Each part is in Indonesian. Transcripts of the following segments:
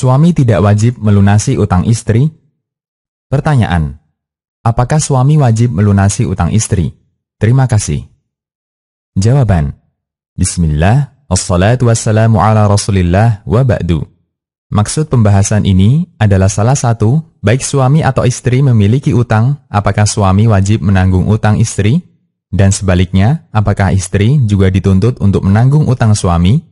Suami tidak wajib melunasi utang istri? Pertanyaan, apakah suami wajib melunasi utang istri? Terima kasih. Jawaban, Bismillah, Assalatu wassalamu ala rasulillah wa ba'du. Maksud pembahasan ini adalah salah satu, baik suami atau istri memiliki utang, apakah suami wajib menanggung utang istri? Dan sebaliknya, apakah istri juga dituntut untuk menanggung utang suami?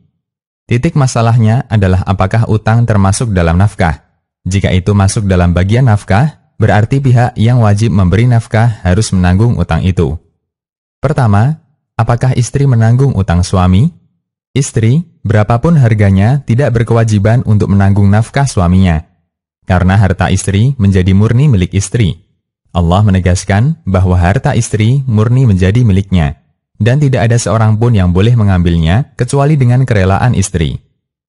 Titik masalahnya adalah apakah utang termasuk dalam nafkah. Jika itu masuk dalam bagian nafkah, berarti pihak yang wajib memberi nafkah harus menanggung utang itu. Pertama, apakah istri menanggung utang suami? Istri, berapapun harganya, tidak berkewajiban untuk menanggung nafkah suaminya, karena harta istri menjadi murni milik istri. Allah menegaskan bahwa harta istri murni menjadi miliknya dan tidak ada seorang pun yang boleh mengambilnya kecuali dengan kerelaan istri.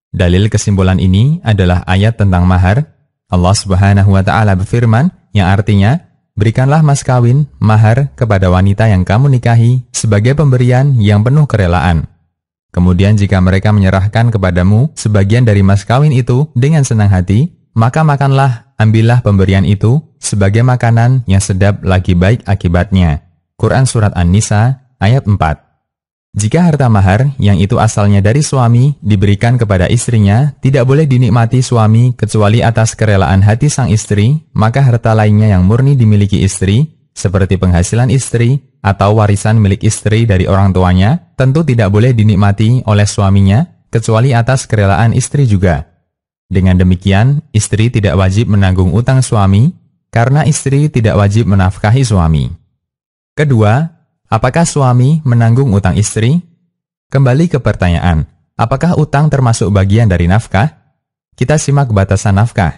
Dalil kesimpulan ini adalah ayat tentang mahar. Allah Subhanahu wa taala berfirman yang artinya, "Berikanlah mas kawin, mahar kepada wanita yang kamu nikahi sebagai pemberian yang penuh kerelaan." Kemudian jika mereka menyerahkan kepadamu sebagian dari mas kawin itu dengan senang hati, maka makanlah, ambillah pemberian itu sebagai makanan yang sedap lagi baik akibatnya. Quran Surat An-Nisa ayat 4. Jika harta mahar yang itu asalnya dari suami diberikan kepada istrinya, tidak boleh dinikmati suami kecuali atas kerelaan hati sang istri, maka harta lainnya yang murni dimiliki istri, seperti penghasilan istri atau warisan milik istri dari orang tuanya, tentu tidak boleh dinikmati oleh suaminya kecuali atas kerelaan istri juga. Dengan demikian, istri tidak wajib menanggung utang suami karena istri tidak wajib menafkahi suami. Kedua, Apakah suami menanggung utang istri? Kembali ke pertanyaan, apakah utang termasuk bagian dari nafkah? Kita simak batasan nafkah.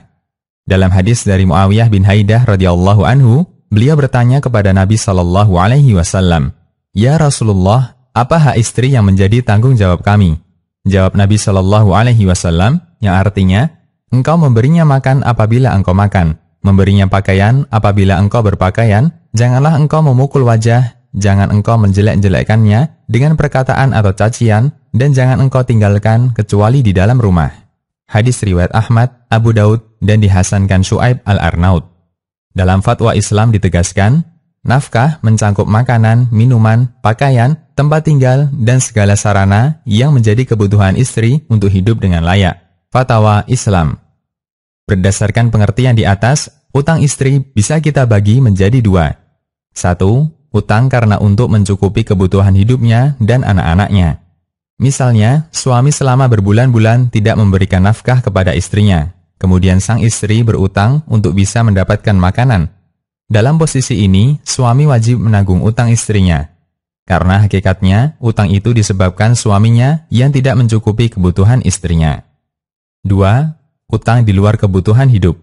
Dalam hadis dari Muawiyah bin Haidah radhiyallahu anhu, beliau bertanya kepada Nabi Shallallahu alaihi wasallam, "Ya Rasulullah, apa hak istri yang menjadi tanggung jawab kami?" Jawab Nabi Shallallahu alaihi wasallam, yang artinya, "Engkau memberinya makan apabila engkau makan, memberinya pakaian apabila engkau berpakaian, janganlah engkau memukul wajah jangan engkau menjelek-jelekkannya dengan perkataan atau cacian, dan jangan engkau tinggalkan kecuali di dalam rumah. Hadis riwayat Ahmad, Abu Daud, dan dihasankan Shu'aib al-Arnaud. Dalam fatwa Islam ditegaskan, nafkah mencangkup makanan, minuman, pakaian, tempat tinggal, dan segala sarana yang menjadi kebutuhan istri untuk hidup dengan layak. Fatwa Islam Berdasarkan pengertian di atas, utang istri bisa kita bagi menjadi dua. satu utang karena untuk mencukupi kebutuhan hidupnya dan anak-anaknya. Misalnya, suami selama berbulan-bulan tidak memberikan nafkah kepada istrinya, kemudian sang istri berutang untuk bisa mendapatkan makanan. Dalam posisi ini, suami wajib menanggung utang istrinya, karena hakikatnya utang itu disebabkan suaminya yang tidak mencukupi kebutuhan istrinya. 2. Utang di luar kebutuhan hidup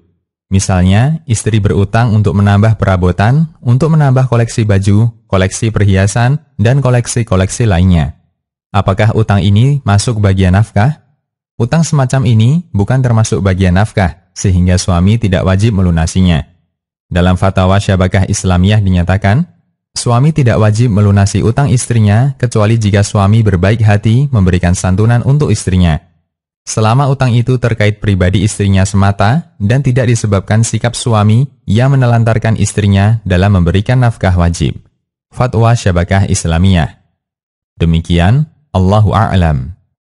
Misalnya, istri berutang untuk menambah perabotan, untuk menambah koleksi baju, koleksi perhiasan, dan koleksi-koleksi lainnya. Apakah utang ini masuk bagian nafkah? Utang semacam ini bukan termasuk bagian nafkah, sehingga suami tidak wajib melunasinya. Dalam fatwa Syabakah Islamiyah dinyatakan, suami tidak wajib melunasi utang istrinya kecuali jika suami berbaik hati memberikan santunan untuk istrinya, selama utang itu terkait pribadi istrinya semata dan tidak disebabkan sikap suami yang menelantarkan istrinya dalam memberikan nafkah wajib. Fatwa Syabakah Islamiyah Demikian, Allahu A'lam.